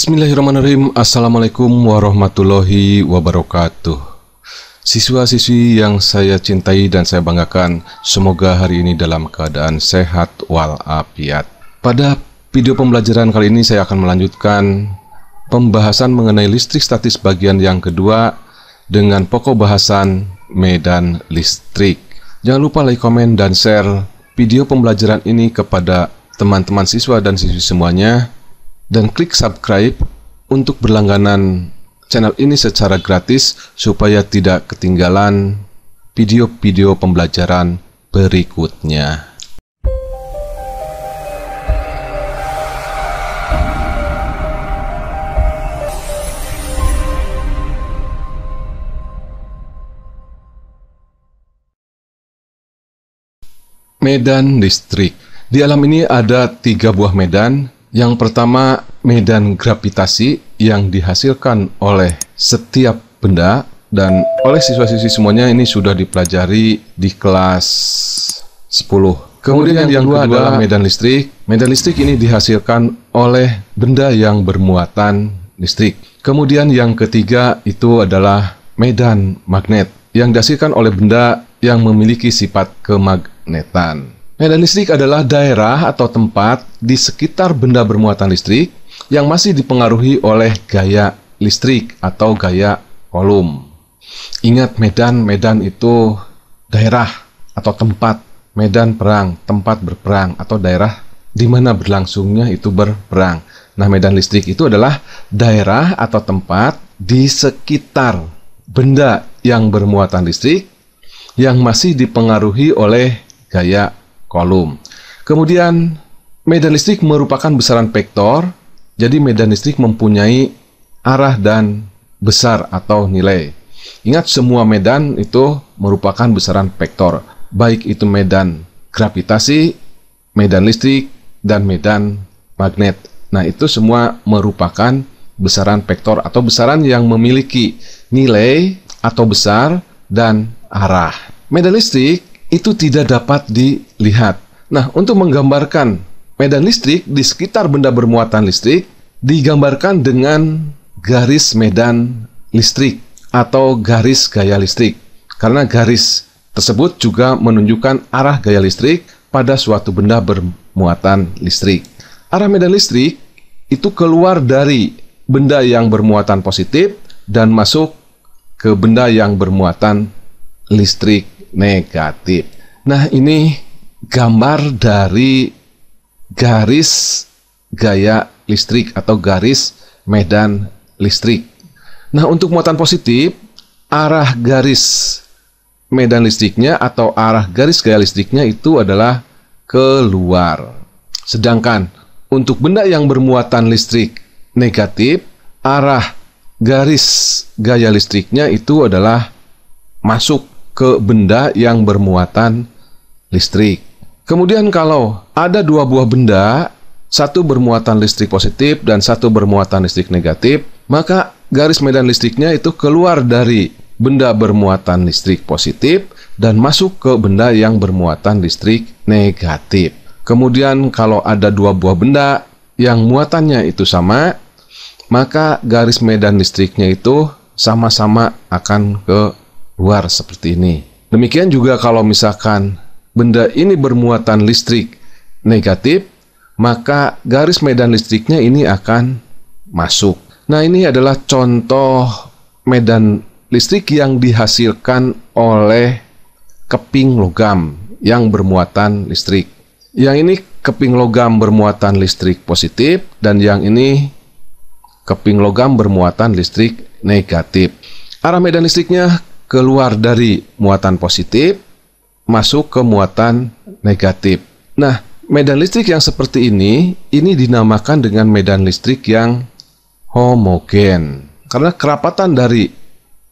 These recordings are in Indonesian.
Bismillahirrahmanirrahim Assalamualaikum warahmatullahi wabarakatuh Siswa-siswi yang saya cintai dan saya banggakan Semoga hari ini dalam keadaan sehat walafiat Pada video pembelajaran kali ini saya akan melanjutkan Pembahasan mengenai listrik statis bagian yang kedua Dengan pokok bahasan medan listrik Jangan lupa like, komen, dan share video pembelajaran ini kepada teman-teman siswa dan siswi semuanya dan klik subscribe untuk berlangganan channel ini secara gratis supaya tidak ketinggalan video-video pembelajaran berikutnya. Medan Distrik Di alam ini ada tiga buah medan yang pertama, medan gravitasi yang dihasilkan oleh setiap benda dan oleh siswa-siswi semuanya ini sudah dipelajari di kelas 10. Kemudian yang, yang kedua adalah medan listrik. Medan listrik ini dihasilkan oleh benda yang bermuatan listrik. Kemudian yang ketiga itu adalah medan magnet yang dihasilkan oleh benda yang memiliki sifat kemagnetan. Medan listrik adalah daerah atau tempat di sekitar benda bermuatan listrik yang masih dipengaruhi oleh gaya listrik atau gaya kolom. Ingat medan, medan itu daerah atau tempat, medan perang, tempat berperang atau daerah di mana berlangsungnya itu berperang. Nah, medan listrik itu adalah daerah atau tempat di sekitar benda yang bermuatan listrik yang masih dipengaruhi oleh gaya kolom. Kemudian medan listrik merupakan besaran vektor, jadi medan listrik mempunyai arah dan besar atau nilai. Ingat semua medan itu merupakan besaran vektor, baik itu medan gravitasi, medan listrik, dan medan magnet. Nah, itu semua merupakan besaran vektor atau besaran yang memiliki nilai atau besar dan arah. Medan listrik itu tidak dapat dilihat. Nah, untuk menggambarkan medan listrik di sekitar benda bermuatan listrik, digambarkan dengan garis medan listrik atau garis gaya listrik. Karena garis tersebut juga menunjukkan arah gaya listrik pada suatu benda bermuatan listrik. Arah medan listrik itu keluar dari benda yang bermuatan positif dan masuk ke benda yang bermuatan listrik negatif. Nah, ini gambar dari garis gaya listrik atau garis medan listrik. Nah, untuk muatan positif, arah garis medan listriknya atau arah garis gaya listriknya itu adalah keluar. Sedangkan untuk benda yang bermuatan listrik negatif, arah garis gaya listriknya itu adalah masuk ke benda yang bermuatan listrik. Kemudian kalau ada dua buah benda, satu bermuatan listrik positif dan satu bermuatan listrik negatif, maka garis medan listriknya itu keluar dari benda bermuatan listrik positif dan masuk ke benda yang bermuatan listrik negatif. Kemudian kalau ada dua buah benda yang muatannya itu sama, maka garis medan listriknya itu sama-sama akan ke luar seperti ini. Demikian juga kalau misalkan benda ini bermuatan listrik negatif, maka garis medan listriknya ini akan masuk. Nah, ini adalah contoh medan listrik yang dihasilkan oleh keping logam yang bermuatan listrik. Yang ini keping logam bermuatan listrik positif dan yang ini keping logam bermuatan listrik negatif. Arah medan listriknya keluar dari muatan positif masuk ke muatan negatif. Nah, medan listrik yang seperti ini ini dinamakan dengan medan listrik yang homogen. Karena kerapatan dari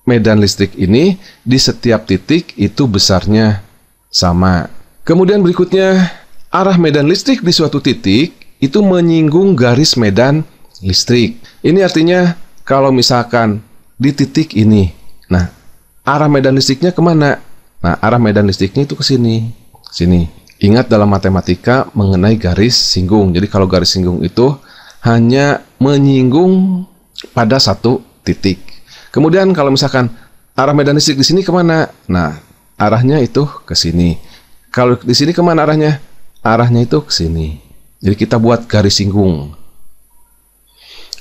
medan listrik ini di setiap titik itu besarnya sama. Kemudian berikutnya, arah medan listrik di suatu titik itu menyinggung garis medan listrik. Ini artinya kalau misalkan di titik ini. Nah, arah medan listriknya kemana? Nah, arah medan listriknya itu ke sini. Sini. Ingat dalam matematika mengenai garis singgung. Jadi kalau garis singgung itu hanya menyinggung pada satu titik. Kemudian kalau misalkan arah medan listrik di sini kemana? Nah, arahnya itu ke sini. Kalau di sini kemana arahnya? Arahnya itu ke sini. Jadi kita buat garis singgung.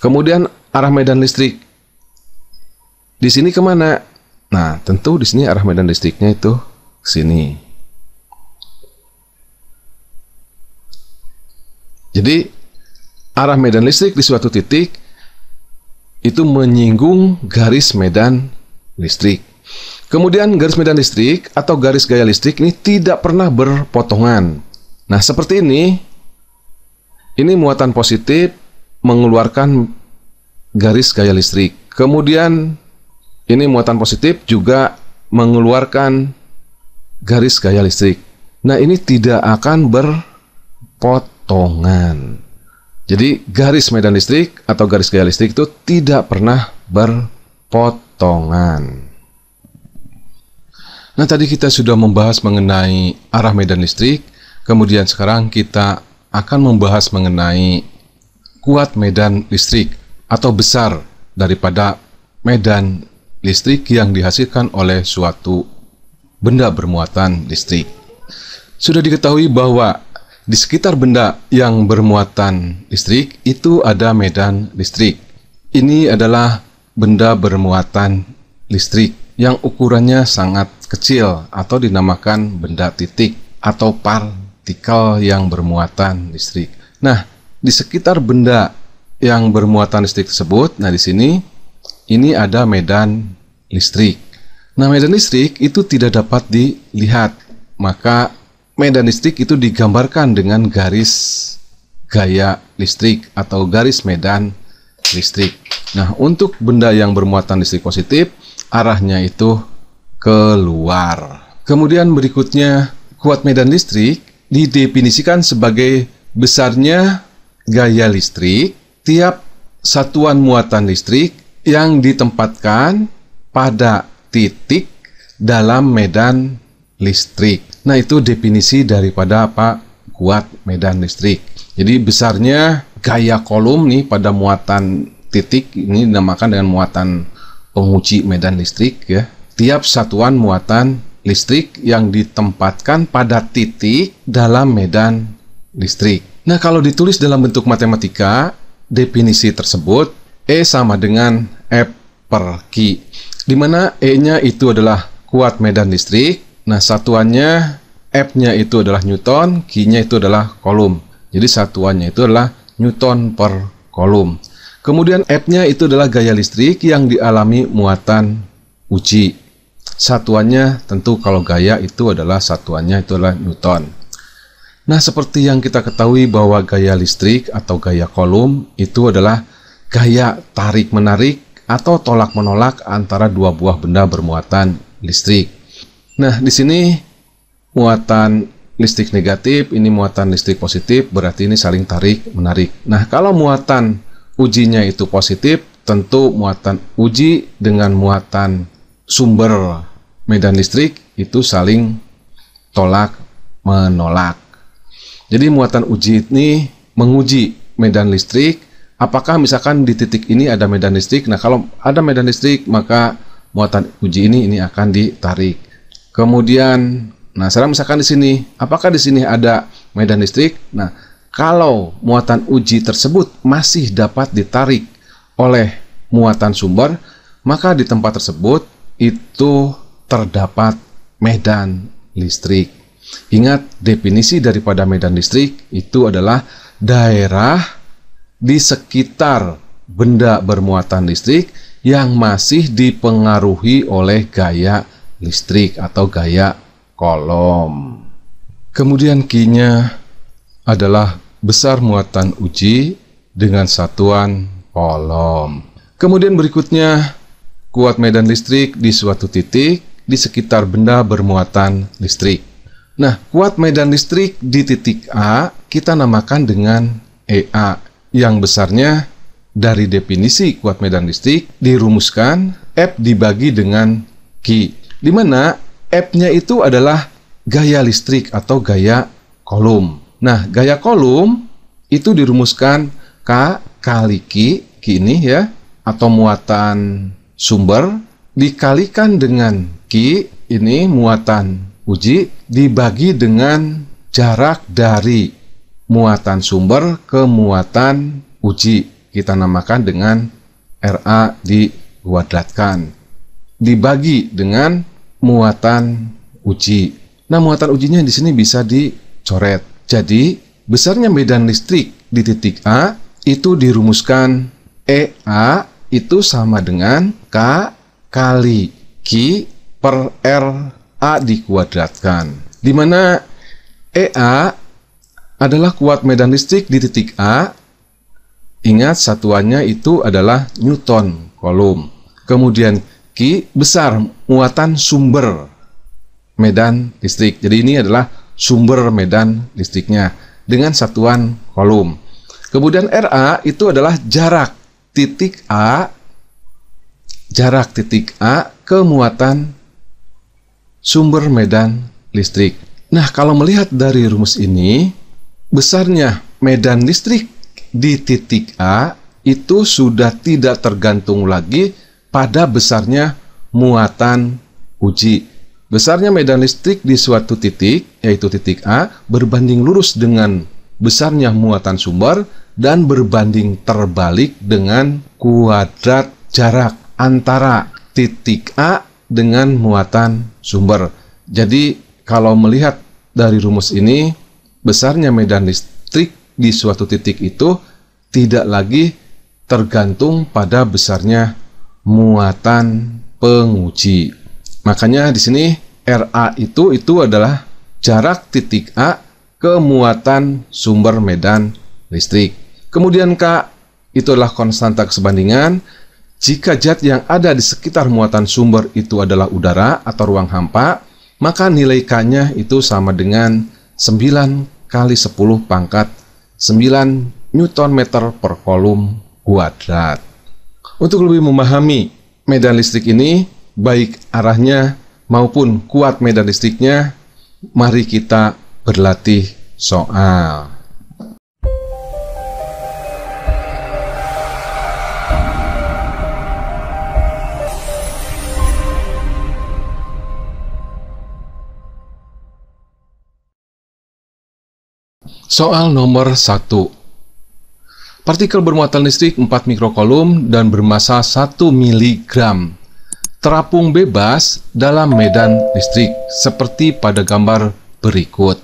Kemudian arah medan listrik di sini kemana? Nah, tentu di sini arah medan listriknya itu sini. Jadi, arah medan listrik di suatu titik itu menyinggung garis medan listrik. Kemudian garis medan listrik atau garis gaya listrik ini tidak pernah berpotongan. Nah, seperti ini, ini muatan positif mengeluarkan garis gaya listrik. Kemudian ini muatan positif juga mengeluarkan garis gaya listrik. Nah, ini tidak akan berpotongan. Jadi, garis medan listrik atau garis gaya listrik itu tidak pernah berpotongan. Nah, tadi kita sudah membahas mengenai arah medan listrik, kemudian sekarang kita akan membahas mengenai kuat medan listrik atau besar daripada medan listrik yang dihasilkan oleh suatu benda bermuatan listrik. Sudah diketahui bahwa di sekitar benda yang bermuatan listrik itu ada medan listrik. Ini adalah benda bermuatan listrik yang ukurannya sangat kecil atau dinamakan benda titik atau partikel yang bermuatan listrik. Nah, di sekitar benda yang bermuatan listrik tersebut, nah di sini ini ada medan listrik. Nah, medan listrik itu tidak dapat dilihat, maka medan listrik itu digambarkan dengan garis gaya listrik atau garis medan listrik. Nah, untuk benda yang bermuatan listrik positif, arahnya itu keluar. Kemudian berikutnya, kuat medan listrik didefinisikan sebagai besarnya gaya listrik tiap satuan muatan listrik yang ditempatkan pada titik dalam medan listrik. Nah, itu definisi daripada apa kuat medan listrik. Jadi besarnya gaya kolom nih pada muatan titik ini dinamakan dengan muatan penguji medan listrik ya. Tiap satuan muatan listrik yang ditempatkan pada titik dalam medan listrik. Nah, kalau ditulis dalam bentuk matematika, definisi tersebut E sama dengan F pergi. Dimana E-nya itu adalah kuat medan listrik. Nah, satuannya F-nya itu adalah Newton, Q-nya itu adalah kolom. Jadi satuannya itu adalah Newton per kolom. Kemudian F-nya itu adalah gaya listrik yang dialami muatan uji. Satuannya tentu kalau gaya itu adalah satuannya itu adalah Newton. Nah, seperti yang kita ketahui bahwa gaya listrik atau gaya kolom itu adalah gaya tarik-menarik atau tolak menolak antara dua buah benda bermuatan listrik. Nah, di sini muatan listrik negatif, ini muatan listrik positif, berarti ini saling tarik menarik. Nah, kalau muatan ujinya itu positif, tentu muatan uji dengan muatan sumber medan listrik itu saling tolak menolak. Jadi muatan uji ini menguji medan listrik apakah misalkan di titik ini ada medan listrik nah kalau ada medan listrik maka muatan uji ini ini akan ditarik kemudian nah sekarang misalkan di sini apakah di sini ada medan listrik nah kalau muatan uji tersebut masih dapat ditarik oleh muatan sumber maka di tempat tersebut itu terdapat medan listrik Ingat, definisi daripada medan listrik itu adalah daerah di sekitar benda bermuatan listrik yang masih dipengaruhi oleh gaya listrik atau gaya kolom. Kemudian q adalah besar muatan uji dengan satuan kolom. Kemudian berikutnya kuat medan listrik di suatu titik di sekitar benda bermuatan listrik. Nah, kuat medan listrik di titik A kita namakan dengan EA yang besarnya dari definisi kuat medan listrik dirumuskan F dibagi dengan Q, di mana F-nya itu adalah gaya listrik atau gaya kolom. Nah, gaya kolom itu dirumuskan K kali Q, Q ini ya, atau muatan sumber dikalikan dengan Q, ini muatan uji, dibagi dengan jarak dari muatan sumber ke muatan uji kita namakan dengan RA dikuadratkan dibagi dengan muatan uji. Nah, muatan ujinya di sini bisa dicoret. Jadi, besarnya medan listrik di titik A itu dirumuskan EA itu sama dengan K kali Q per RA dikuadratkan. Di mana EA adalah kuat medan listrik di titik A. Ingat satuannya itu adalah Newton, kolom. Kemudian Q besar muatan sumber medan listrik. Jadi ini adalah sumber medan listriknya dengan satuan kolom. Kemudian RA itu adalah jarak titik A jarak titik A ke muatan sumber medan listrik. Nah, kalau melihat dari rumus ini, Besarnya medan listrik di titik A itu sudah tidak tergantung lagi pada besarnya muatan uji. Besarnya medan listrik di suatu titik, yaitu titik A, berbanding lurus dengan besarnya muatan sumber dan berbanding terbalik dengan kuadrat jarak antara titik A dengan muatan sumber. Jadi, kalau melihat dari rumus ini, besarnya medan listrik di suatu titik itu tidak lagi tergantung pada besarnya muatan penguji. Makanya di sini RA itu itu adalah jarak titik A ke muatan sumber medan listrik. Kemudian K itu adalah konstanta kesebandingan. Jika zat yang ada di sekitar muatan sumber itu adalah udara atau ruang hampa, maka nilai K-nya itu sama dengan kali 10 pangkat 9 Newton meter per kolom kuadrat. Untuk lebih memahami medan listrik ini, baik arahnya maupun kuat medan listriknya, mari kita berlatih soal. Soal nomor 1 Partikel bermuatan listrik 4 mikrokolom dan bermassa 1 mg terapung bebas dalam medan listrik seperti pada gambar berikut.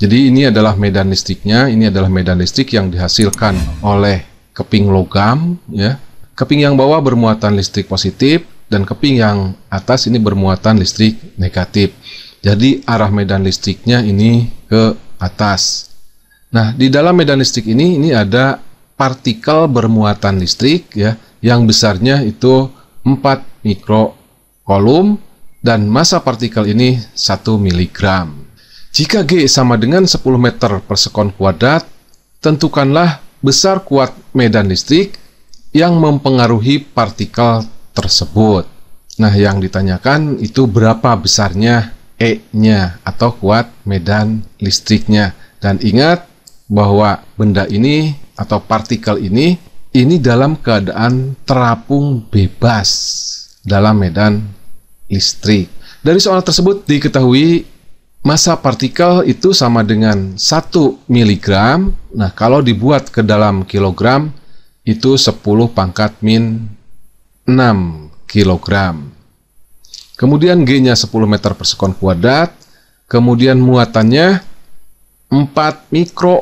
Jadi ini adalah medan listriknya, ini adalah medan listrik yang dihasilkan oleh keping logam ya. Keping yang bawah bermuatan listrik positif dan keping yang atas ini bermuatan listrik negatif. Jadi arah medan listriknya ini ke atas. Nah, di dalam medan listrik ini ini ada partikel bermuatan listrik ya yang besarnya itu 4 kolom dan massa partikel ini 1 miligram. Jika G sama dengan 10 meter per sekon kuadrat, tentukanlah besar kuat medan listrik yang mempengaruhi partikel tersebut. Nah, yang ditanyakan itu berapa besarnya E-nya atau kuat medan listriknya. Dan ingat, bahwa benda ini atau partikel ini ini dalam keadaan terapung bebas dalam medan listrik. Dari soal tersebut diketahui massa partikel itu sama dengan 1 mg. Nah, kalau dibuat ke dalam kilogram itu 10 pangkat min 6 kg. Kemudian G-nya 10 meter per sekon kuadrat. Kemudian muatannya 4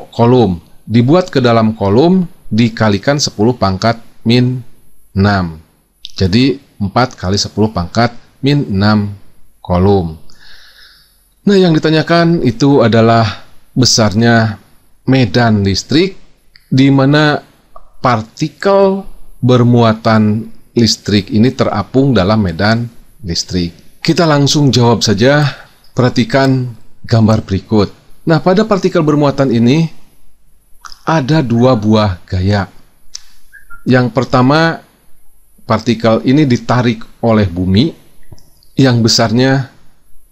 kolom dibuat ke dalam kolom dikalikan 10 pangkat min 6. Jadi 4 kali 10 pangkat min 6 kolom. Nah yang ditanyakan itu adalah besarnya medan listrik di mana partikel bermuatan listrik ini terapung dalam medan listrik. Kita langsung jawab saja, perhatikan gambar berikut. Nah, pada partikel bermuatan ini ada dua buah gaya. Yang pertama, partikel ini ditarik oleh bumi yang besarnya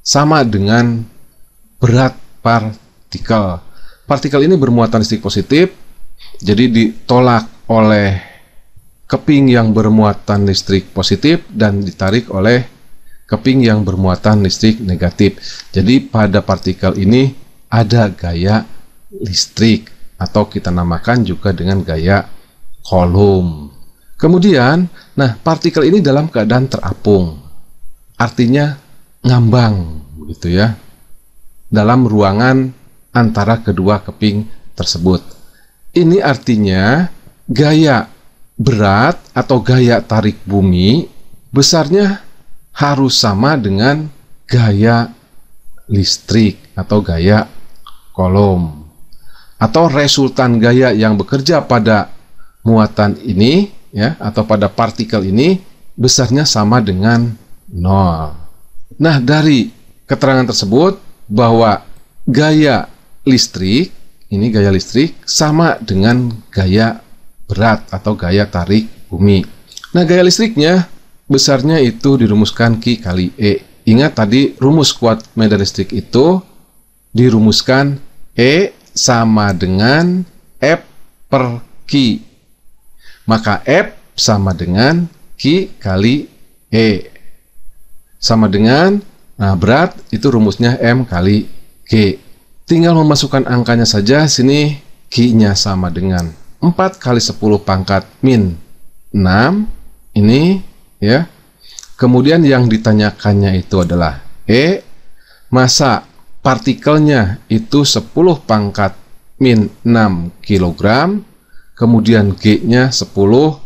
sama dengan berat partikel. Partikel ini bermuatan listrik positif, jadi ditolak oleh keping yang bermuatan listrik positif dan ditarik oleh keping yang bermuatan listrik negatif. Jadi pada partikel ini ada gaya listrik atau kita namakan juga dengan gaya kolom. Kemudian, nah partikel ini dalam keadaan terapung. Artinya ngambang gitu ya. Dalam ruangan antara kedua keping tersebut. Ini artinya gaya berat atau gaya tarik bumi besarnya harus sama dengan gaya listrik atau gaya kolom atau resultan gaya yang bekerja pada muatan ini ya atau pada partikel ini besarnya sama dengan nol. Nah, dari keterangan tersebut bahwa gaya listrik ini gaya listrik sama dengan gaya berat atau gaya tarik bumi. Nah, gaya listriknya besarnya itu dirumuskan Q kali E. Ingat tadi rumus kuat medan listrik itu dirumuskan E sama dengan F per Q. Maka F sama dengan Q kali E. Sama dengan, nah berat itu rumusnya M kali g, Tinggal memasukkan angkanya saja, sini Q-nya sama dengan 4 kali 10 pangkat min 6. Ini ya. Kemudian yang ditanyakannya itu adalah E masa partikelnya itu 10 pangkat min 6 kg, kemudian G-nya 10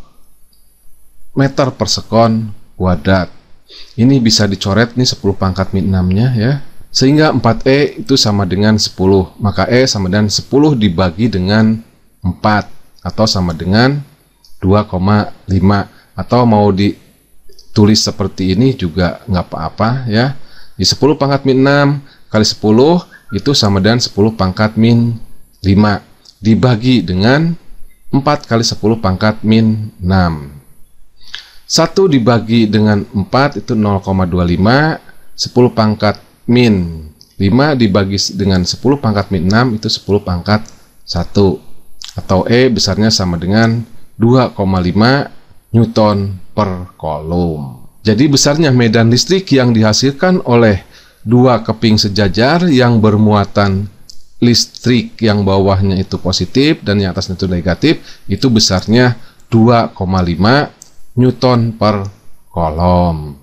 meter per sekon kuadrat. Ini bisa dicoret nih 10 pangkat min 6-nya ya. Sehingga 4E itu sama dengan 10, maka E sama dengan 10 dibagi dengan 4 atau sama dengan 2,5 atau mau ditulis seperti ini juga nggak apa-apa ya. Di 10 pangkat min 6 kali 10 itu sama dengan 10 pangkat min 5 dibagi dengan 4 kali 10 pangkat min 6. 1 dibagi dengan 4 itu 0,25, 10 pangkat min 5 dibagi dengan 10 pangkat min 6 itu 10 pangkat 1 atau E besarnya sama dengan 2,5 Newton per kolom. Jadi besarnya medan listrik yang dihasilkan oleh dua keping sejajar yang bermuatan listrik yang bawahnya itu positif dan yang atasnya itu negatif itu besarnya 2,5 Newton per kolom.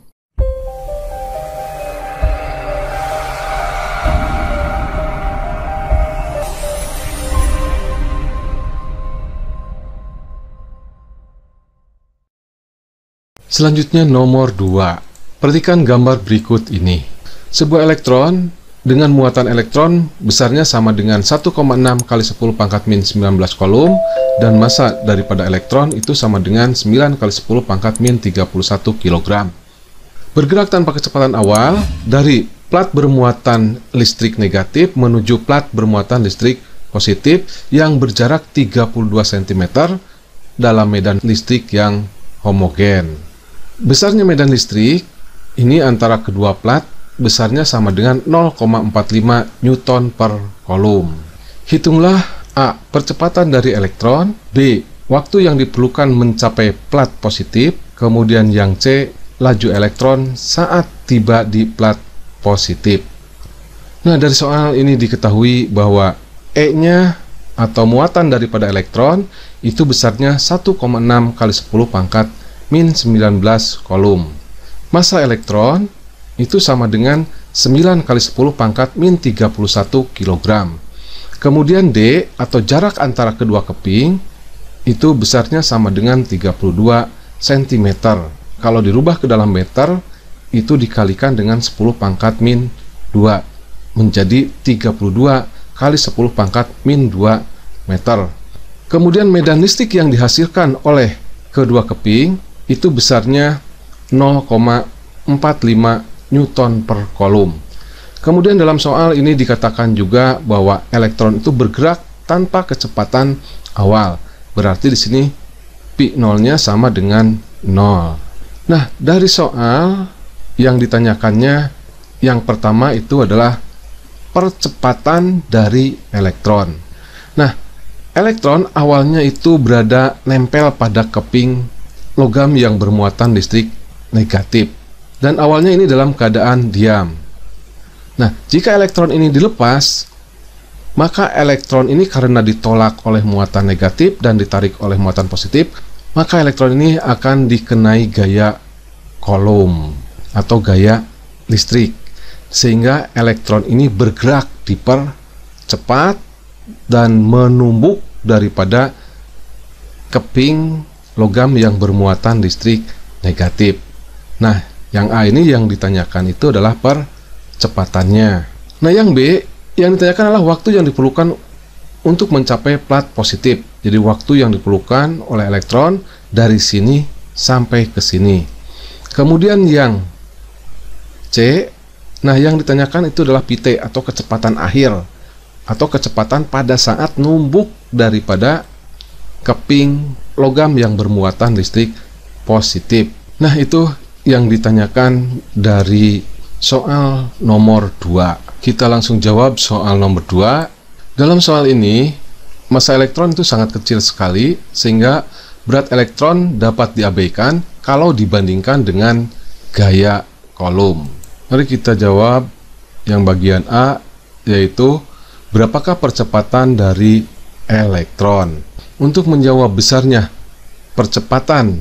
Selanjutnya nomor 2. Perhatikan gambar berikut ini. Sebuah elektron dengan muatan elektron besarnya sama dengan 1,6 kali 10 pangkat min 19 kolom dan massa daripada elektron itu sama dengan 9 kali 10 pangkat min 31 kg. Bergerak tanpa kecepatan awal dari plat bermuatan listrik negatif menuju plat bermuatan listrik positif yang berjarak 32 cm dalam medan listrik yang homogen. Besarnya medan listrik ini antara kedua plat besarnya sama dengan 0,45 Newton per kolom. Hitunglah A. Percepatan dari elektron B. Waktu yang diperlukan mencapai plat positif Kemudian yang C Laju elektron saat tiba di plat positif Nah dari soal ini diketahui bahwa E-nya atau muatan daripada elektron itu besarnya 1,6 kali 10 pangkat min 19 kolom. Massa elektron itu sama dengan 9 kali 10 pangkat min 31 kg. Kemudian D atau jarak antara kedua keping itu besarnya sama dengan 32 cm. Kalau dirubah ke dalam meter, itu dikalikan dengan 10 pangkat min 2 menjadi 32 kali 10 pangkat min 2 meter. Kemudian medan listrik yang dihasilkan oleh kedua keping itu besarnya 0,45 Newton per kolom. Kemudian dalam soal ini dikatakan juga bahwa elektron itu bergerak tanpa kecepatan awal. Berarti di sini pi nolnya sama dengan nol. Nah, dari soal yang ditanyakannya yang pertama itu adalah percepatan dari elektron. Nah, elektron awalnya itu berada nempel pada keping logam yang bermuatan listrik negatif dan awalnya ini dalam keadaan diam. Nah, jika elektron ini dilepas, maka elektron ini karena ditolak oleh muatan negatif dan ditarik oleh muatan positif, maka elektron ini akan dikenai gaya kolom atau gaya listrik sehingga elektron ini bergerak cepat dan menumbuk daripada keping logam yang bermuatan listrik negatif. Nah, yang A ini yang ditanyakan itu adalah percepatannya. Nah, yang B yang ditanyakan adalah waktu yang diperlukan untuk mencapai plat positif. Jadi waktu yang diperlukan oleh elektron dari sini sampai ke sini. Kemudian yang C, nah yang ditanyakan itu adalah PT atau kecepatan akhir atau kecepatan pada saat numbuk daripada keping logam yang bermuatan listrik positif. Nah, itu yang ditanyakan dari soal nomor 2. Kita langsung jawab soal nomor 2. Dalam soal ini, massa elektron itu sangat kecil sekali sehingga berat elektron dapat diabaikan kalau dibandingkan dengan gaya kolom. Mari kita jawab yang bagian A yaitu berapakah percepatan dari elektron? Untuk menjawab besarnya percepatan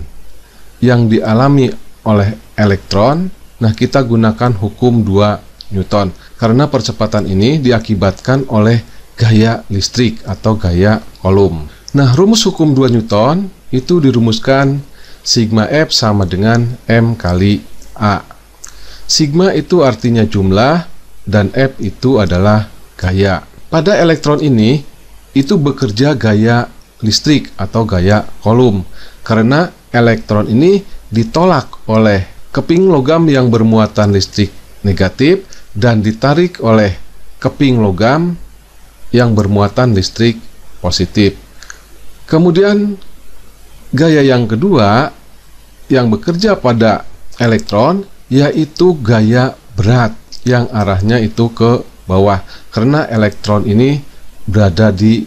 yang dialami oleh elektron, nah kita gunakan hukum 2 Newton. Karena percepatan ini diakibatkan oleh gaya listrik atau gaya kolom. Nah, rumus hukum 2 Newton itu dirumuskan sigma F sama dengan M kali A. Sigma itu artinya jumlah dan F itu adalah gaya. Pada elektron ini itu bekerja gaya listrik atau gaya kolom karena elektron ini ditolak oleh keping logam yang bermuatan listrik negatif dan ditarik oleh keping logam yang bermuatan listrik positif. Kemudian gaya yang kedua yang bekerja pada elektron yaitu gaya berat yang arahnya itu ke bawah karena elektron ini berada di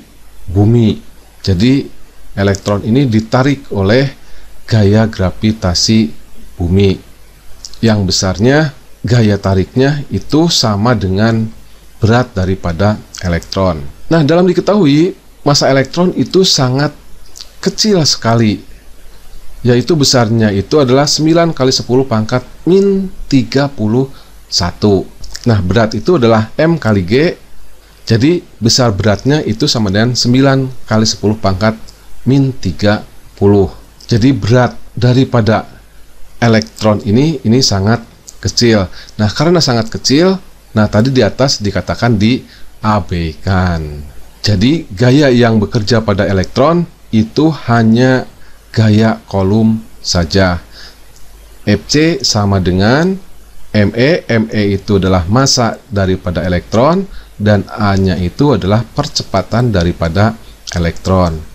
bumi. Jadi elektron ini ditarik oleh gaya gravitasi bumi. Yang besarnya gaya tariknya itu sama dengan berat daripada elektron. Nah, dalam diketahui massa elektron itu sangat kecil sekali yaitu besarnya itu adalah 9 kali 10 pangkat min 31. Nah, berat itu adalah M kali G. Jadi, besar beratnya itu sama dengan 9 kali 10 pangkat min 30. Jadi berat daripada elektron ini ini sangat kecil. Nah, karena sangat kecil, nah tadi di atas dikatakan diabaikan. Jadi gaya yang bekerja pada elektron itu hanya gaya kolom saja. FC sama dengan ME, ME itu adalah masa daripada elektron dan A-nya itu adalah percepatan daripada elektron.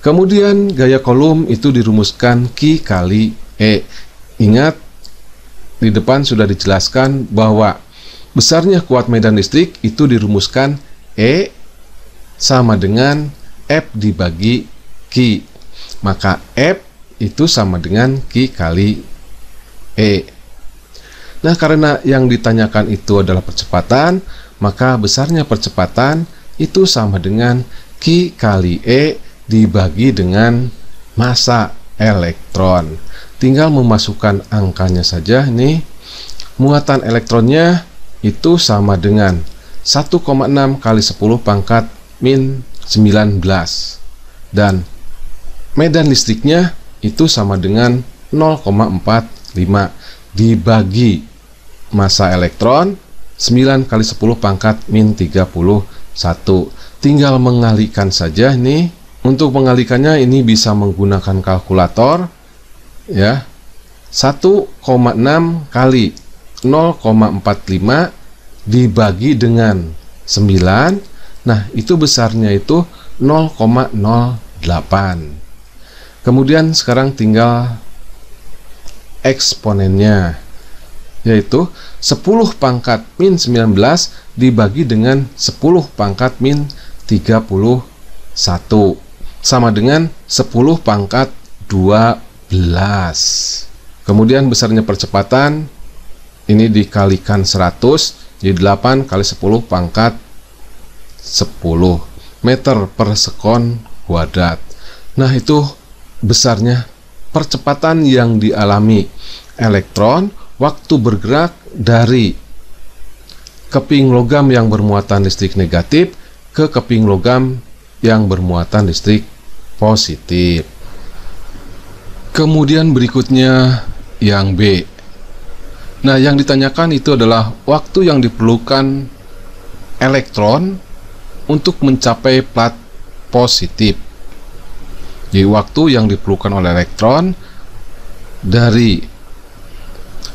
Kemudian gaya kolom itu dirumuskan Q kali E. Ingat, di depan sudah dijelaskan bahwa besarnya kuat medan listrik itu dirumuskan E sama dengan F dibagi Q. Maka F itu sama dengan Q kali E. Nah, karena yang ditanyakan itu adalah percepatan, maka besarnya percepatan itu sama dengan Q kali E dibagi dengan massa elektron. Tinggal memasukkan angkanya saja nih. Muatan elektronnya itu sama dengan 1,6 kali 10 pangkat min 19 dan medan listriknya itu sama dengan 0,45 dibagi massa elektron 9 kali 10 pangkat min 31 tinggal mengalikan saja nih untuk mengalikannya ini bisa menggunakan kalkulator ya. 1,6 kali 0,45 dibagi dengan 9. Nah, itu besarnya itu 0,08. Kemudian sekarang tinggal eksponennya yaitu 10 pangkat min 19 dibagi dengan 10 pangkat min 31 sama dengan 10 pangkat 12. Kemudian besarnya percepatan ini dikalikan 100 jadi 8 kali 10 pangkat 10 meter per sekon kuadrat. Nah, itu besarnya percepatan yang dialami elektron waktu bergerak dari keping logam yang bermuatan listrik negatif ke keping logam yang bermuatan listrik positif. Kemudian berikutnya yang B. Nah, yang ditanyakan itu adalah waktu yang diperlukan elektron untuk mencapai plat positif. Jadi waktu yang diperlukan oleh elektron dari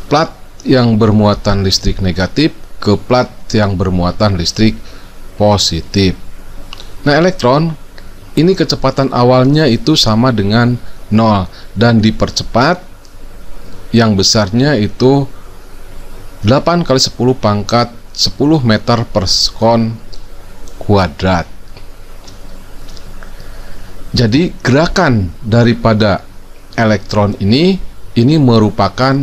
plat yang bermuatan listrik negatif ke plat yang bermuatan listrik positif. Nah, elektron ini kecepatan awalnya itu sama dengan 0 dan dipercepat yang besarnya itu 8 kali 10 pangkat 10 meter per sekon kuadrat. Jadi gerakan daripada elektron ini ini merupakan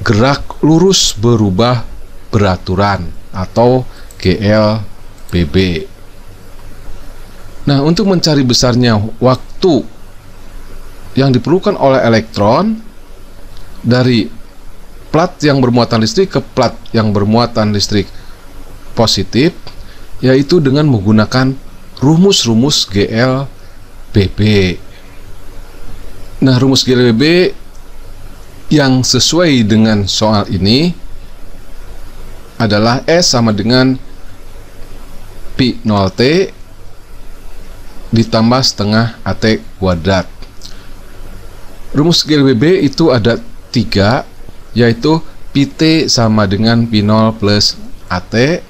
gerak lurus berubah beraturan atau GLBB. Nah, untuk mencari besarnya waktu yang diperlukan oleh elektron dari plat yang bermuatan listrik ke plat yang bermuatan listrik positif yaitu dengan menggunakan rumus-rumus GLBB. Nah, rumus GLBB yang sesuai dengan soal ini adalah S sama dengan P0T ditambah setengah AT kuadrat. Rumus GLBB itu ada tiga, yaitu PT sama dengan P0 plus AT,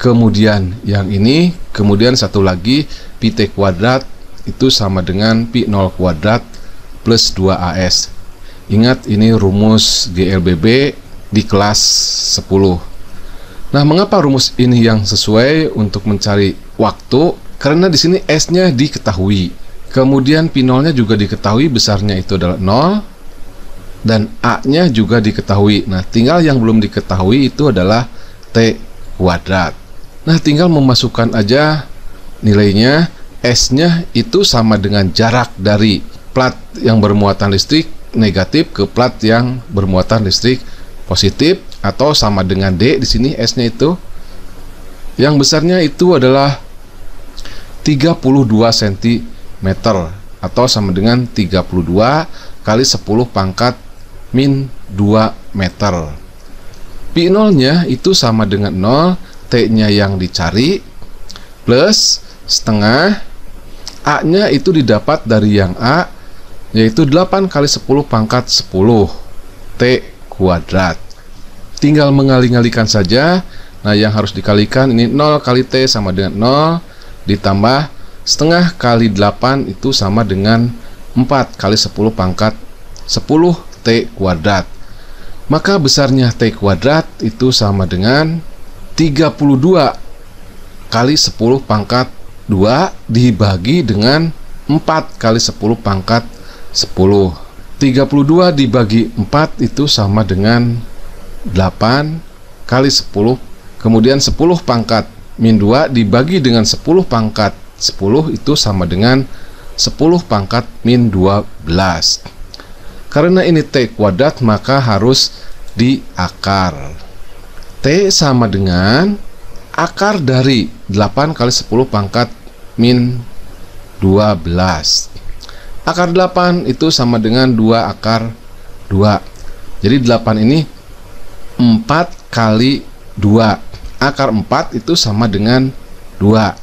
kemudian yang ini, kemudian satu lagi PT kuadrat itu sama dengan P0 kuadrat plus 2AS. Ingat ini rumus GLBB di kelas 10. Nah, mengapa rumus ini yang sesuai untuk mencari waktu? Karena di sini S-nya diketahui. Kemudian p0-nya juga diketahui besarnya itu adalah 0 dan A-nya juga diketahui. Nah, tinggal yang belum diketahui itu adalah T kuadrat. Nah, tinggal memasukkan aja nilainya S-nya itu sama dengan jarak dari plat yang bermuatan listrik negatif ke plat yang bermuatan listrik positif atau sama dengan D di sini S-nya itu yang besarnya itu adalah 32 cm atau sama dengan 32 kali 10 pangkat min 2 meter. p 0 itu sama dengan 0, T-nya yang dicari, plus setengah, A-nya itu didapat dari yang A, yaitu 8 kali 10 pangkat 10, T kuadrat. Tinggal mengali-ngalikan saja, nah yang harus dikalikan ini 0 kali T sama dengan 0, ditambah setengah kali 8 itu sama dengan 4 kali 10 pangkat 10 T kuadrat. Maka besarnya T kuadrat itu sama dengan 32 kali 10 pangkat 2 dibagi dengan 4 kali 10 pangkat 10. 32 dibagi 4 itu sama dengan 8 kali 10 kemudian 10 pangkat min 2 dibagi dengan 10 pangkat 10 itu sama dengan 10 pangkat min 12 karena ini T kuadrat maka harus diakar T sama dengan akar dari 8 kali 10 pangkat min 12 akar 8 itu sama dengan 2 akar 2 jadi 8 ini 4 kali 2 akar 4 itu sama dengan 2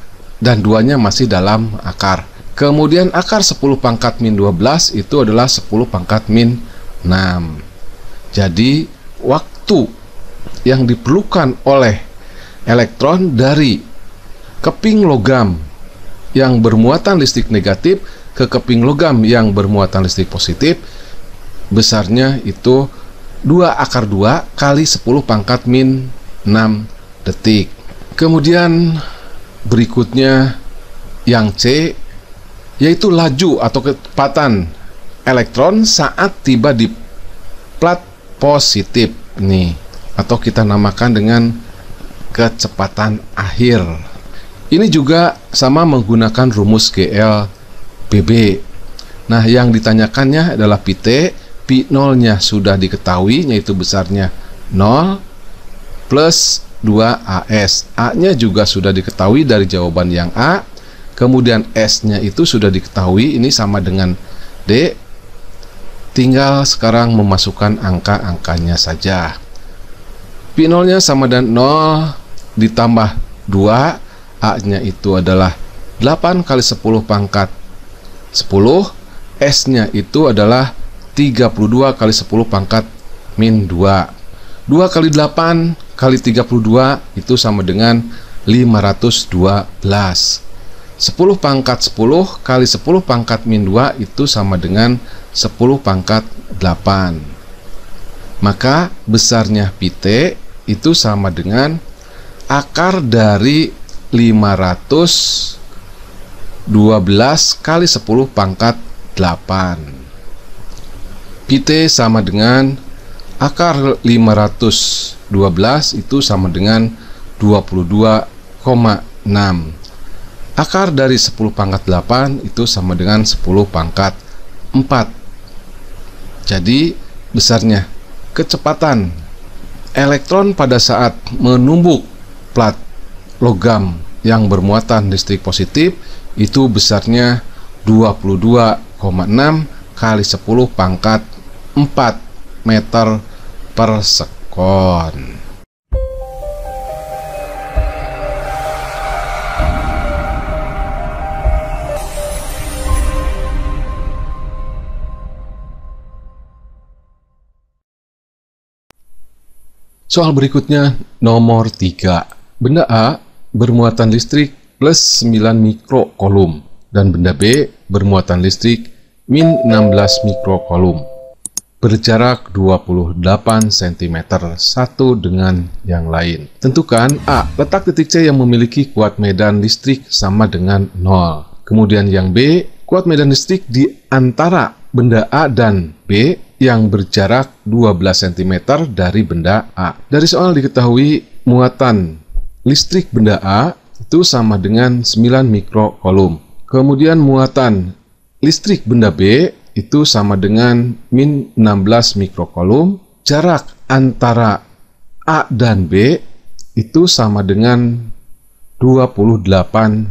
dan duanya masih dalam akar kemudian akar 10 pangkat min 12 itu adalah 10 pangkat min 6 jadi waktu yang diperlukan oleh elektron dari keping logam yang bermuatan listrik negatif ke keping logam yang bermuatan listrik positif besarnya itu 2 akar 2 kali 10 pangkat min 6 detik. Kemudian berikutnya yang C yaitu laju atau kecepatan elektron saat tiba di plat positif nih atau kita namakan dengan kecepatan akhir. Ini juga sama menggunakan rumus GLBB. Nah, yang ditanyakannya adalah PT, p0 nya sudah diketahui yaitu besarnya 0 plus 2AS. A-nya juga sudah diketahui dari jawaban yang A. Kemudian S-nya itu sudah diketahui ini sama dengan D. Tinggal sekarang memasukkan angka-angkanya saja. P0-nya sama dengan 0 ditambah 2. A-nya itu adalah 8 kali 10 pangkat 10. S-nya itu adalah 32 kali 10 pangkat min 2. 2 kali 8 kali 32 itu sama dengan 512. 10 pangkat 10 kali 10 pangkat min 2 itu sama dengan 10 pangkat 8. Maka besarnya pt itu sama dengan akar dari 512 kali 10 pangkat 8. pt sama dengan akar 512 12 itu sama dengan 22,6 akar dari 10 pangkat 8 itu sama dengan 10 pangkat 4 jadi besarnya kecepatan elektron pada saat menumbuk plat logam yang bermuatan listrik positif itu besarnya 22,6 kali 10 pangkat 4 meter per sek Falcon. Soal berikutnya nomor 3. Benda A bermuatan listrik plus 9 mikrokolum dan benda B bermuatan listrik min 16 mikrokolum berjarak 28 cm satu dengan yang lain. Tentukan A. Letak titik C yang memiliki kuat medan listrik sama dengan 0. Kemudian yang B, kuat medan listrik di antara benda A dan B yang berjarak 12 cm dari benda A. Dari soal diketahui muatan listrik benda A itu sama dengan 9 mikrokolom. Kemudian muatan listrik benda B itu sama dengan min 16 mikrokolum. Jarak antara A dan B itu sama dengan 28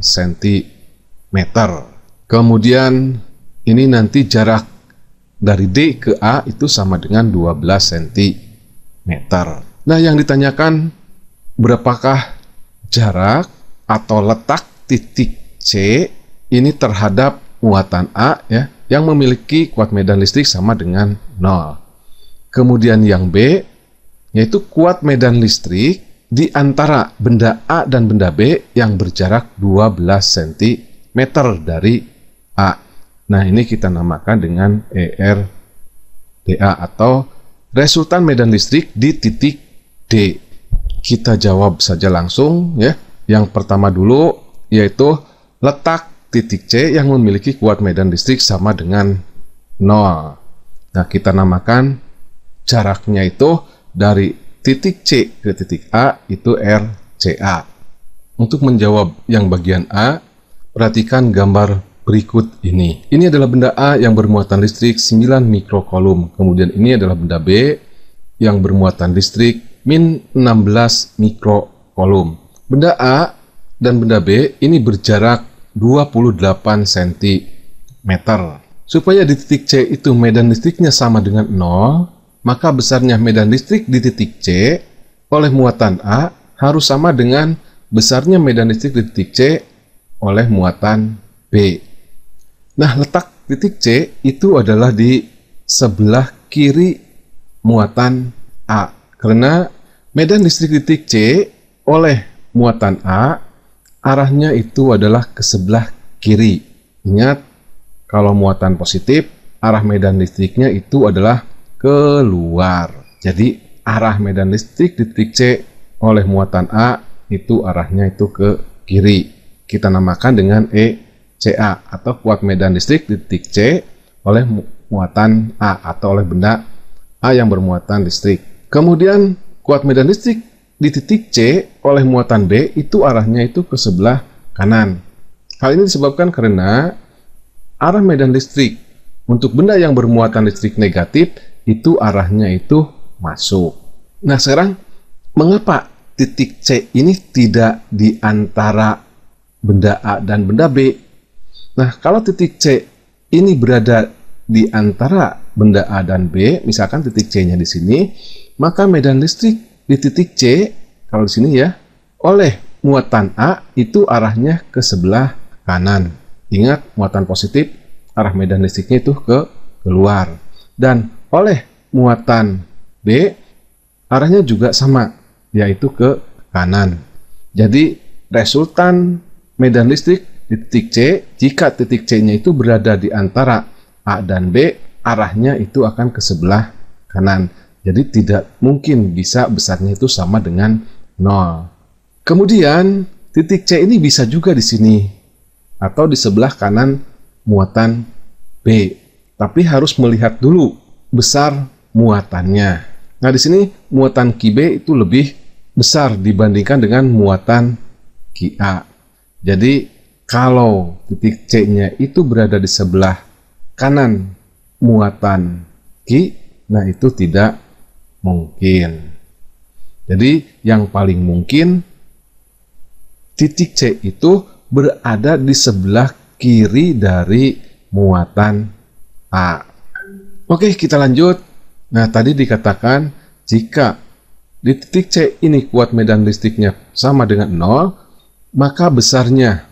cm. Kemudian ini nanti jarak dari D ke A itu sama dengan 12 cm. Nah, yang ditanyakan berapakah jarak atau letak titik C ini terhadap muatan A ya yang memiliki kuat medan listrik sama dengan 0. Kemudian yang B, yaitu kuat medan listrik di antara benda A dan benda B yang berjarak 12 cm dari A. Nah, ini kita namakan dengan ERDA atau resultan medan listrik di titik D. Kita jawab saja langsung ya. Yang pertama dulu yaitu letak titik C yang memiliki kuat medan listrik sama dengan 0. Nah, kita namakan jaraknya itu dari titik C ke titik A itu RCA. Untuk menjawab yang bagian A, perhatikan gambar berikut ini. Ini adalah benda A yang bermuatan listrik 9 mikrokolum. Kemudian ini adalah benda B yang bermuatan listrik min 16 mikrokolum. Benda A dan benda B ini berjarak 28 cm. Supaya di titik C itu medan listriknya sama dengan 0, maka besarnya medan listrik di titik C oleh muatan A harus sama dengan besarnya medan listrik di titik C oleh muatan B. Nah, letak titik C itu adalah di sebelah kiri muatan A. Karena medan listrik di titik C oleh muatan A arahnya itu adalah ke sebelah kiri. Ingat, kalau muatan positif, arah medan listriknya itu adalah keluar. Jadi, arah medan listrik di titik C oleh muatan A itu arahnya itu ke kiri. Kita namakan dengan ECA atau kuat medan listrik di titik C oleh muatan A atau oleh benda A yang bermuatan listrik. Kemudian kuat medan listrik di titik C oleh muatan B itu arahnya itu ke sebelah kanan. Hal ini disebabkan karena arah medan listrik untuk benda yang bermuatan listrik negatif itu arahnya itu masuk. Nah sekarang mengapa titik C ini tidak di antara benda A dan benda B? Nah kalau titik C ini berada di antara benda A dan B, misalkan titik C-nya di sini, maka medan listrik di titik C, kalau di sini ya, oleh muatan A itu arahnya ke sebelah kanan. Ingat, muatan positif, arah medan listriknya itu ke keluar. Dan oleh muatan B, arahnya juga sama, yaitu ke kanan. Jadi, resultan medan listrik di titik C, jika titik C-nya itu berada di antara A dan B, arahnya itu akan ke sebelah kanan. Jadi tidak mungkin bisa besarnya itu sama dengan 0. Kemudian titik C ini bisa juga di sini atau di sebelah kanan muatan B. Tapi harus melihat dulu besar muatannya. Nah, di sini muatan Ki itu lebih besar dibandingkan dengan muatan Ki Jadi kalau titik C-nya itu berada di sebelah kanan muatan Ki, nah itu tidak mungkin. Jadi yang paling mungkin titik C itu berada di sebelah kiri dari muatan A. Oke, kita lanjut. Nah, tadi dikatakan jika di titik C ini kuat medan listriknya sama dengan 0, maka besarnya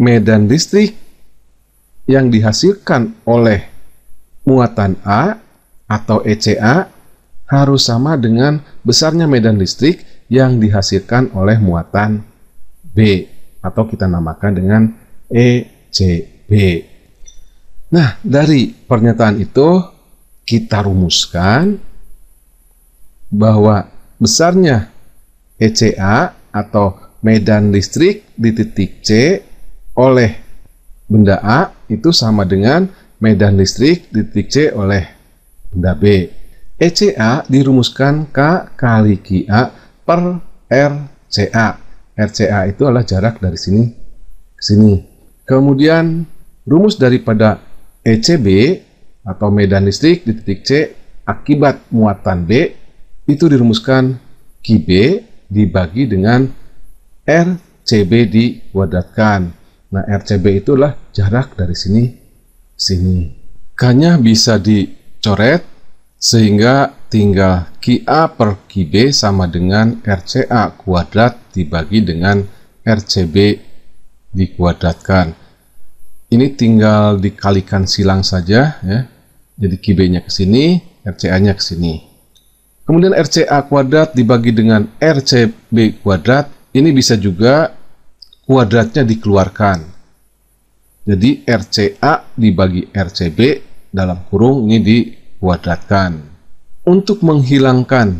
medan listrik yang dihasilkan oleh muatan A atau ECA harus sama dengan besarnya medan listrik yang dihasilkan oleh muatan B atau kita namakan dengan ECB. Nah, dari pernyataan itu kita rumuskan bahwa besarnya ECA atau medan listrik di titik C oleh benda A itu sama dengan medan listrik di titik C oleh benda B. ECA dirumuskan K kali QA per RCA. RCA itu adalah jarak dari sini ke sini. Kemudian rumus daripada ECB atau medan listrik di titik C akibat muatan B itu dirumuskan QB dibagi dengan RCB diwadatkan. Nah, RCB itulah jarak dari sini sini. K-nya bisa dicoret sehingga tinggal QA per QB sama dengan RCA kuadrat dibagi dengan RCB dikuadratkan. Ini tinggal dikalikan silang saja ya. Jadi QB-nya ke sini, RCA-nya ke sini. Kemudian RCA kuadrat dibagi dengan RCB kuadrat, ini bisa juga kuadratnya dikeluarkan. Jadi RCA dibagi RCB dalam kurung ini di wadatkan. Untuk menghilangkan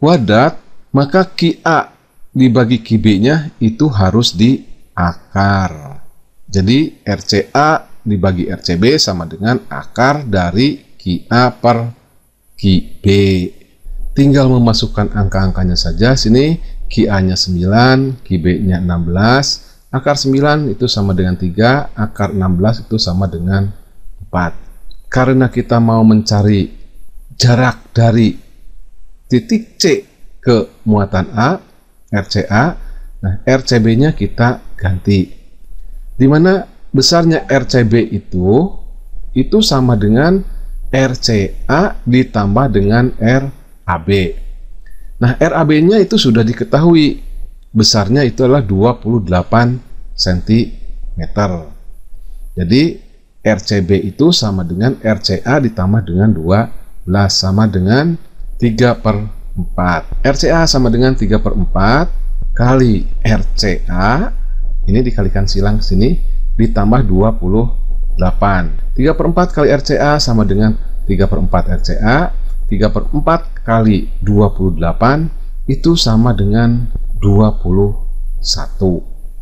wadat, maka A dibagi QB-nya itu harus diakar. Jadi RCA dibagi RCB sama dengan akar dari A per qb. Tinggal memasukkan angka-angkanya saja sini A nya 9, qb-nya 16, akar 9 itu sama dengan 3, akar 16 itu sama dengan 4 karena kita mau mencari jarak dari titik C ke muatan A, RCA, nah RCB-nya kita ganti. Di mana besarnya RCB itu itu sama dengan RCA ditambah dengan RAB. Nah, RAB-nya itu sudah diketahui. Besarnya itu adalah 28 cm. Jadi, RCB itu sama dengan RCA ditambah dengan 12 sama dengan 3 per 4 RCA sama dengan 3 per 4 kali RCA ini dikalikan silang sini ditambah 28 3 per 4 kali RCA sama dengan 3 per 4 RCA 3 per 4 kali 28 itu sama dengan 21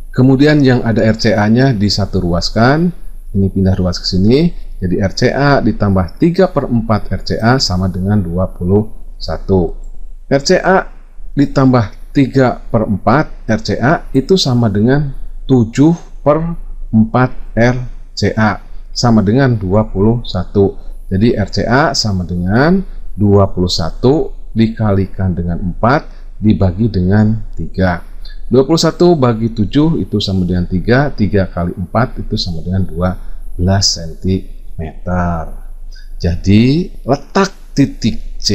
kemudian yang ada RCA nya disatu ruaskan ini pindah ruas ke sini, jadi RCA ditambah 3 per 4 RCA sama dengan 21. RCA ditambah 3 per 4 RCA itu sama dengan 7 per 4 RCA sama dengan 21. Jadi RCA sama dengan 21 dikalikan dengan 4 dibagi dengan 3. 21 bagi 7 itu sama dengan 3, 3 kali 4 itu sama dengan 12 cm. Jadi letak titik C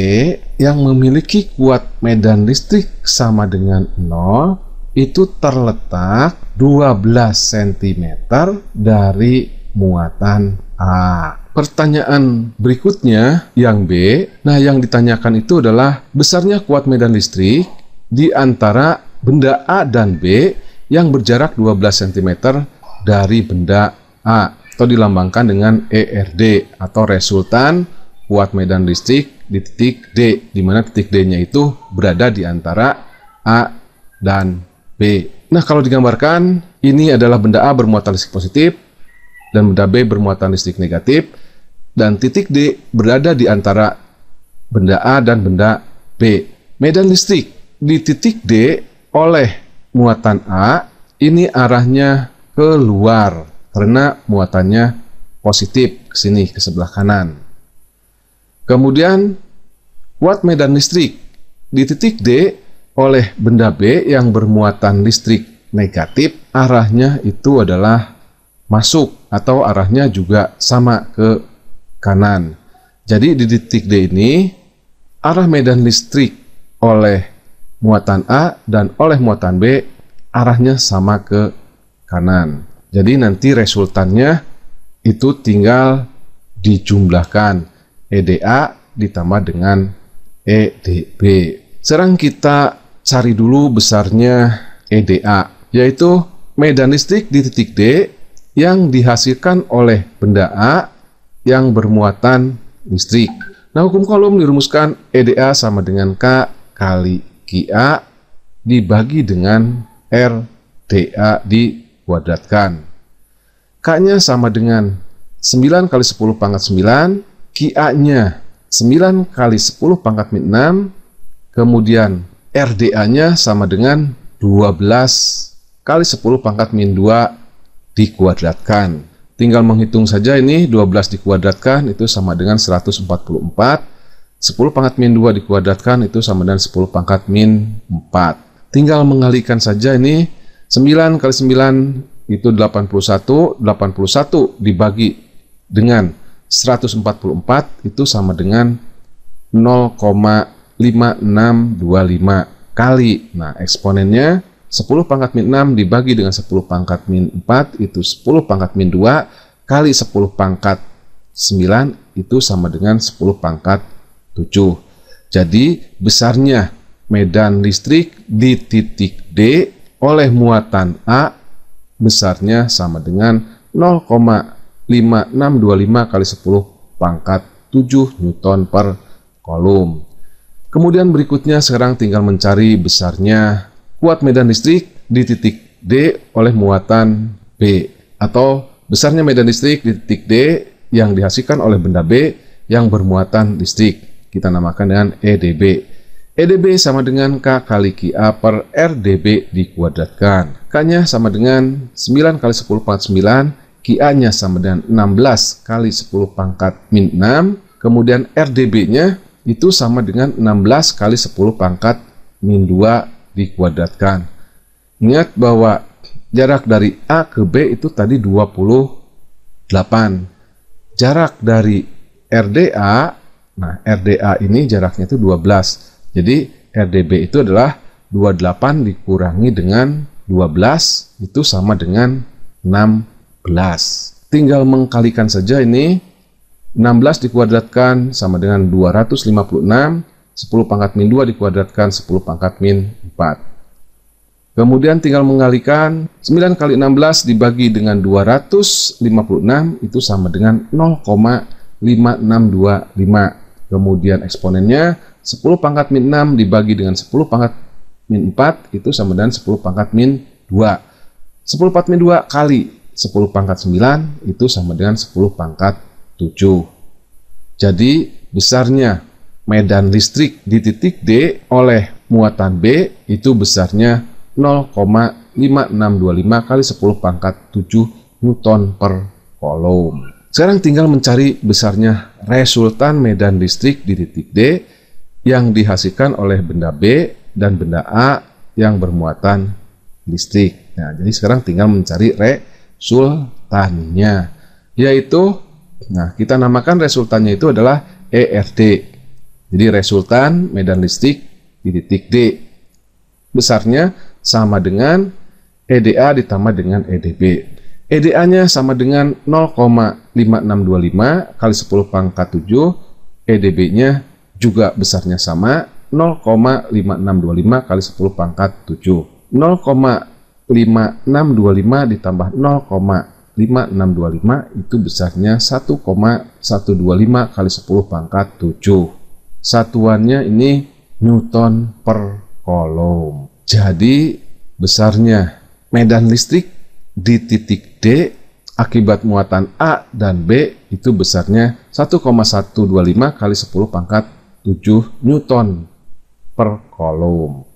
yang memiliki kuat medan listrik sama dengan 0 itu terletak 12 cm dari muatan A. Pertanyaan berikutnya yang B. Nah, yang ditanyakan itu adalah besarnya kuat medan listrik di antara benda A dan B yang berjarak 12 cm dari benda A atau dilambangkan dengan ERD atau resultan kuat medan listrik di titik D di mana titik D-nya itu berada di antara A dan B. Nah, kalau digambarkan ini adalah benda A bermuatan listrik positif dan benda B bermuatan listrik negatif dan titik D berada di antara benda A dan benda B. Medan listrik di titik D oleh muatan A ini arahnya keluar karena muatannya positif ke sini ke sebelah kanan. Kemudian kuat medan listrik di titik D oleh benda B yang bermuatan listrik negatif arahnya itu adalah masuk atau arahnya juga sama ke kanan. Jadi di titik D ini arah medan listrik oleh muatan A dan oleh muatan B arahnya sama ke kanan. Jadi nanti resultannya itu tinggal dijumlahkan EDA ditambah dengan EDB. Sekarang kita cari dulu besarnya EDA, yaitu medan listrik di titik D yang dihasilkan oleh benda A yang bermuatan listrik. Nah, hukum kolom dirumuskan EDA sama dengan K kali QA dibagi dengan RDA dikuadratkan. K-nya sama dengan 9 kali 10 pangkat 9, QA-nya 9 kali 10 pangkat min 6, kemudian RDA-nya sama dengan 12 kali 10 pangkat min 2 dikuadratkan. Tinggal menghitung saja ini 12 dikuadratkan itu sama dengan 144 10 pangkat min 2 dikuadratkan itu sama dengan 10 pangkat min 4. Tinggal mengalihkan saja ini 9 kali 9 itu 81, 81 dibagi dengan 144 itu sama dengan 0,5625 kali. Nah, eksponennya 10 pangkat min 6 dibagi dengan 10 pangkat min 4 itu 10 pangkat min 2 kali 10 pangkat 9 itu sama dengan 10 pangkat 7. Jadi besarnya medan listrik di titik D oleh muatan A besarnya sama dengan 0,5625 kali 10 pangkat 7 Newton per kolom. Kemudian berikutnya sekarang tinggal mencari besarnya kuat medan listrik di titik D oleh muatan B atau besarnya medan listrik di titik D yang dihasilkan oleh benda B yang bermuatan listrik kita namakan dengan EDB. EDB sama dengan K kali QA per RDB dikuadratkan. K-nya sama dengan 9 kali 10 pangkat 9, QA-nya sama dengan 16 kali 10 pangkat min 6, kemudian RDB-nya itu sama dengan 16 kali 10 pangkat min 2 dikuadratkan. Ingat bahwa jarak dari A ke B itu tadi 28. Jarak dari RDA Nah, RDA ini jaraknya itu 12. Jadi RDB itu adalah 28 dikurangi dengan 12 itu sama dengan 16. Tinggal mengkalikan saja ini 16 dikuadratkan sama dengan 256, 10 pangkat min 2 dikuadratkan 10 pangkat min 4. Kemudian tinggal mengalikan 9 kali 16 dibagi dengan 256 itu sama dengan 0,5625. Kemudian eksponennya 10 pangkat min 6 dibagi dengan 10 pangkat min 4 itu sama dengan 10 pangkat min 2. 10 pangkat min 2 kali 10 pangkat 9 itu sama dengan 10 pangkat 7. Jadi besarnya medan listrik di titik D oleh muatan B itu besarnya 0,5625 kali 10 pangkat 7 Newton per kolom. Sekarang tinggal mencari besarnya resultan medan listrik di titik D yang dihasilkan oleh benda B dan benda A yang bermuatan listrik. Nah, jadi sekarang tinggal mencari resultannya, yaitu nah kita namakan resultannya itu adalah ERD. Jadi resultan medan listrik di titik D besarnya sama dengan EDA ditambah dengan EDB. EDA-nya sama dengan 0,5625 kali 10 pangkat 7, EDB-nya juga besarnya sama 0,5625 kali 10 pangkat 7. 0,5625 ditambah 0,5625 itu besarnya 1,125 kali 10 pangkat 7. Satuannya ini Newton per kolom. Jadi besarnya medan listrik di titik akibat muatan A dan B itu besarnya 1,125 kali 10 pangkat 7 Newton per kolom.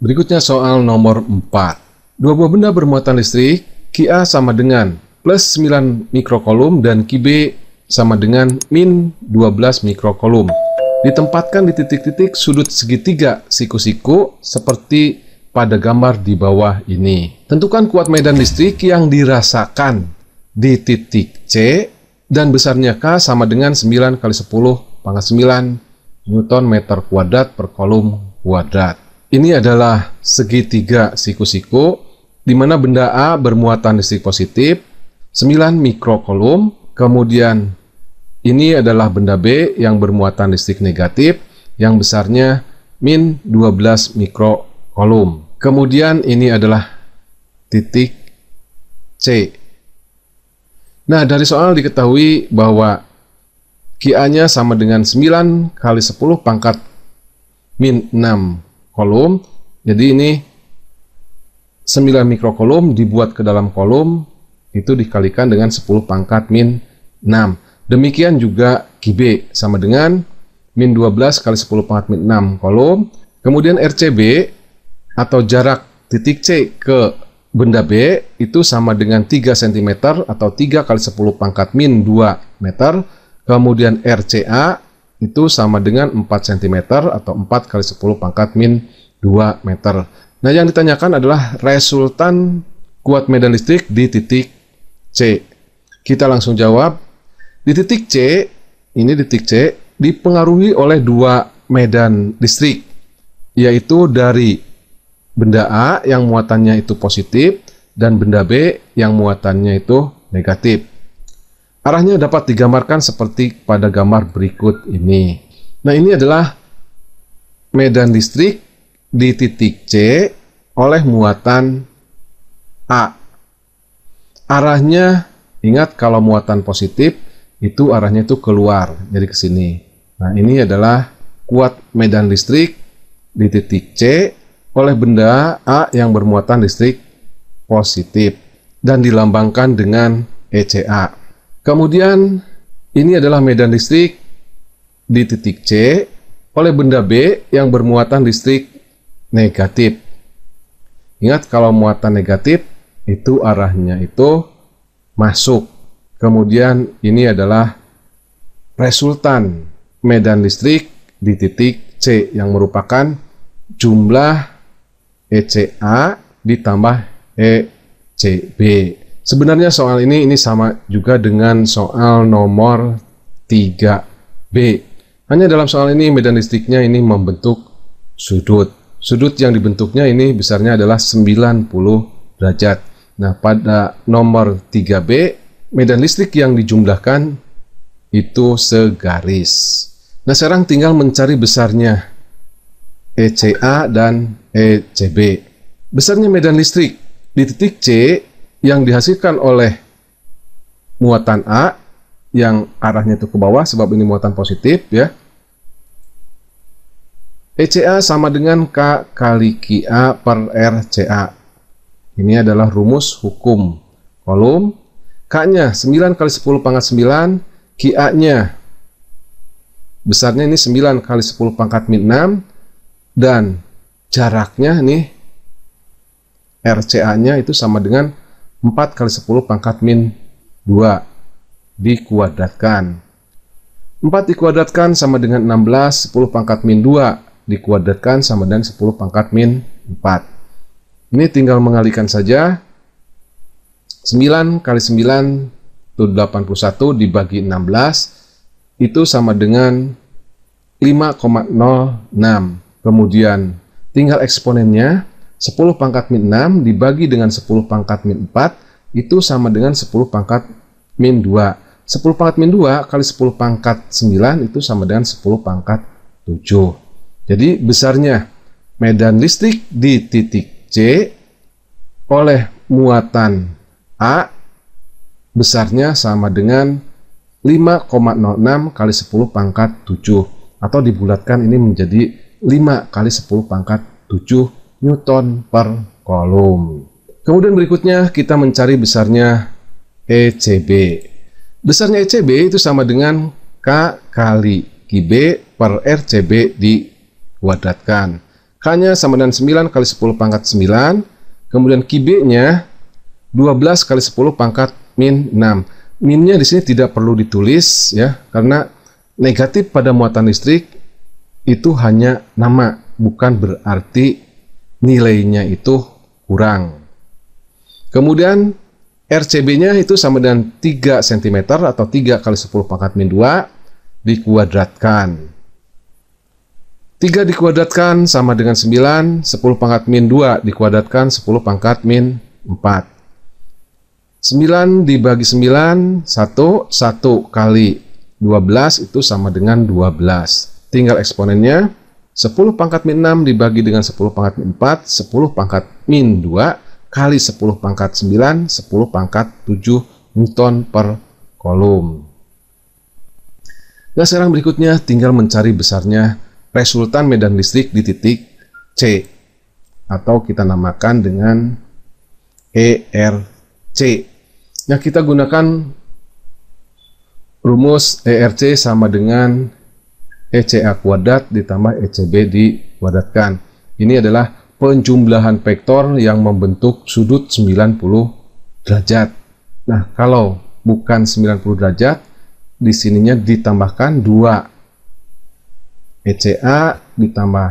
Berikutnya soal nomor 4. Dua buah benda bermuatan listrik, QA sama dengan plus 9 mikrokolom dan QB sama dengan min 12 mikrokolom Ditempatkan di titik-titik sudut segitiga siku-siku seperti pada gambar di bawah ini. Tentukan kuat medan listrik yang dirasakan di titik C dan besarnya K sama dengan 9 kali 10 pangkat 9 Newton meter kuadrat per kolom kuadrat. Ini adalah segitiga siku-siku di mana benda A bermuatan listrik positif, 9 mikrokolom, kemudian ini adalah benda B yang bermuatan listrik negatif yang besarnya min 12 mikrokolom. Kemudian ini adalah titik C. Nah, dari soal diketahui bahwa QA-nya sama dengan 9 kali 10 pangkat min 6 kolom. Jadi ini 9 mikrokolom dibuat ke dalam kolom itu dikalikan dengan 10 pangkat min 6. Demikian juga QB sama dengan min 12 kali 10 pangkat min 6 kolom. Kemudian RCB atau jarak titik C ke benda B itu sama dengan 3 cm atau 3 kali 10 pangkat min 2 meter. Kemudian RCA itu sama dengan 4 cm atau 4 kali 10 pangkat min 2 meter. Nah yang ditanyakan adalah resultan kuat medan listrik di titik C. Kita langsung jawab. Di titik C, ini titik C, dipengaruhi oleh dua medan listrik, yaitu dari benda A yang muatannya itu positif dan benda B yang muatannya itu negatif. Arahnya dapat digambarkan seperti pada gambar berikut ini. Nah, ini adalah medan listrik di titik C oleh muatan A. Arahnya ingat kalau muatan positif itu arahnya itu keluar dari kesini. Nah, ini adalah kuat medan listrik di titik C oleh benda A yang bermuatan listrik positif dan dilambangkan dengan ECA. Kemudian ini adalah medan listrik di titik C oleh benda B yang bermuatan listrik negatif. Ingat kalau muatan negatif itu arahnya itu masuk. Kemudian ini adalah resultan medan listrik di titik C yang merupakan jumlah ECA ditambah ECB. Sebenarnya soal ini ini sama juga dengan soal nomor 3B. Hanya dalam soal ini medan listriknya ini membentuk sudut. Sudut yang dibentuknya ini besarnya adalah 90 derajat. Nah, pada nomor 3B, medan listrik yang dijumlahkan itu segaris. Nah, sekarang tinggal mencari besarnya ECA dan ECB. Besarnya medan listrik di titik C yang dihasilkan oleh muatan A yang arahnya itu ke bawah sebab ini muatan positif ya. ECA sama dengan K kali QA per RCA. Ini adalah rumus hukum kolom. K-nya 9 kali 10 pangkat 9. QA-nya besarnya ini 9 kali 10 pangkat min 6. Dan jaraknya nih RCA-nya itu sama dengan 4 kali 10 pangkat min 2 dikuadratkan. 4 dikuadratkan sama dengan 16, 10 pangkat min 2 dikuadratkan sama dengan 10 pangkat min 4. Ini tinggal mengalihkan saja. 9 kali 9 itu 81 dibagi 16 itu sama dengan 5,06. Kemudian tinggal eksponennya 10 pangkat min 6 dibagi dengan 10 pangkat min 4 itu sama dengan 10 pangkat min 2. 10 pangkat min 2 kali 10 pangkat 9 itu sama dengan 10 pangkat 7. Jadi besarnya medan listrik di titik C oleh muatan A besarnya sama dengan 5,06 kali 10 pangkat 7 atau dibulatkan ini menjadi 5 kali 10 pangkat 7 Newton per kolom. Kemudian berikutnya kita mencari besarnya ECB. Besarnya ECB itu sama dengan K kali QB per RCB dikuadratkan. K-nya sama dengan 9 kali 10 pangkat 9. Kemudian QB-nya 12 kali 10 pangkat min 6. Min-nya di sini tidak perlu ditulis ya, karena negatif pada muatan listrik itu hanya nama, bukan berarti nilainya itu kurang. Kemudian RCB-nya itu sama dengan 3 cm atau 3 kali 10 pangkat min 2 dikuadratkan. 3 dikuadratkan sama dengan 9, 10 pangkat min 2 dikuadratkan 10 pangkat min 4. 9 dibagi 9, 1, 1 kali 12 itu sama dengan 12. Tinggal eksponennya, 10 pangkat min 6 dibagi dengan 10 pangkat min 4, 10 pangkat min 2 kali 10 pangkat 9, 10 pangkat 7 Newton per kolom. Nah sekarang berikutnya tinggal mencari besarnya resultan medan listrik di titik C atau kita namakan dengan ERC. Nah, kita gunakan rumus ERC sama dengan ECA kuadrat ditambah ECB dikuadratkan. Ini adalah penjumlahan vektor yang membentuk sudut 90 derajat. Nah, kalau bukan 90 derajat, di sininya ditambahkan 2 ECA ditambah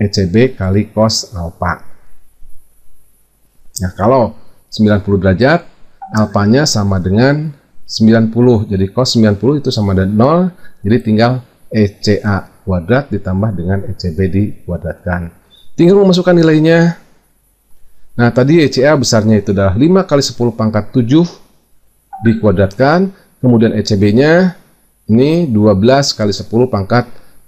ECB kali cos alpha. Nah, kalau 90 derajat, alpanya sama dengan 90. Jadi cos 90 itu sama dengan 0, jadi tinggal ECA kuadrat ditambah dengan ECB dikuadratkan. Tinggal memasukkan nilainya. Nah, tadi ECA besarnya itu adalah 5 kali 10 pangkat 7 dikuadratkan. Kemudian ECB-nya ini 12 kali 10 pangkat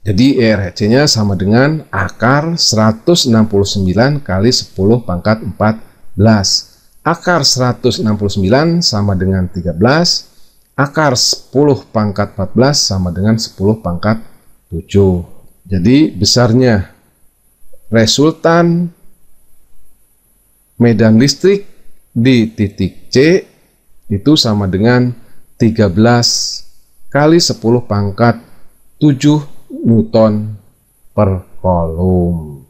Jadi ERHC-nya sama dengan akar 169 kali 10 pangkat 14. Akar 169 sama dengan 13. Akar 10 pangkat 14 sama dengan 10 pangkat 7. Jadi besarnya resultan medan listrik di titik C itu sama dengan 13 kali 10 pangkat 7 Newton per kolom.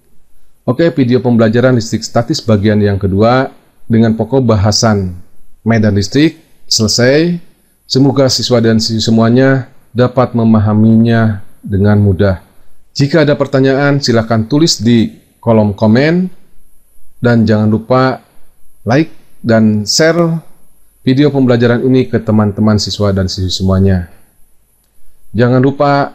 Oke, video pembelajaran listrik statis bagian yang kedua dengan pokok bahasan medan listrik selesai. Semoga siswa dan siswi semuanya dapat memahaminya dengan mudah. Jika ada pertanyaan, silahkan tulis di kolom komen. Dan jangan lupa like dan share video pembelajaran ini ke teman-teman siswa dan siswi semuanya. Jangan lupa